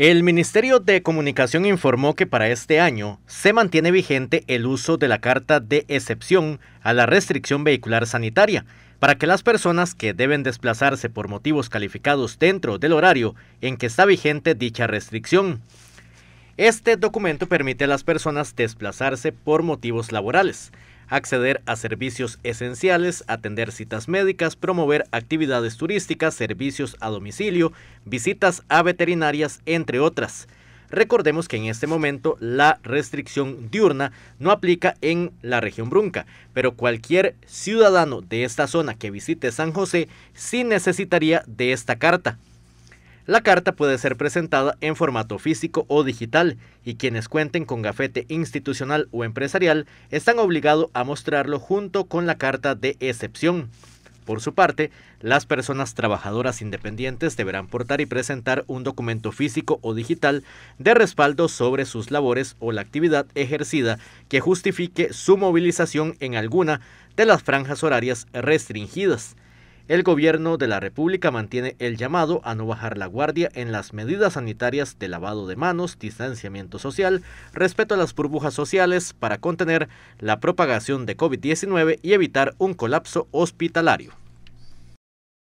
El Ministerio de Comunicación informó que para este año se mantiene vigente el uso de la carta de excepción a la restricción vehicular sanitaria para que las personas que deben desplazarse por motivos calificados dentro del horario en que está vigente dicha restricción. Este documento permite a las personas desplazarse por motivos laborales, acceder a servicios esenciales, atender citas médicas, promover actividades turísticas, servicios a domicilio, visitas a veterinarias, entre otras. Recordemos que en este momento la restricción diurna no aplica en la región Brunca, pero cualquier ciudadano de esta zona que visite San José sí necesitaría de esta carta la carta puede ser presentada en formato físico o digital y quienes cuenten con gafete institucional o empresarial están obligados a mostrarlo junto con la carta de excepción. Por su parte, las personas trabajadoras independientes deberán portar y presentar un documento físico o digital de respaldo sobre sus labores o la actividad ejercida que justifique su movilización en alguna de las franjas horarias restringidas. El gobierno de la República mantiene el llamado a no bajar la guardia en las medidas sanitarias de lavado de manos, distanciamiento social, respeto a las burbujas sociales para contener la propagación de COVID-19 y evitar un colapso hospitalario.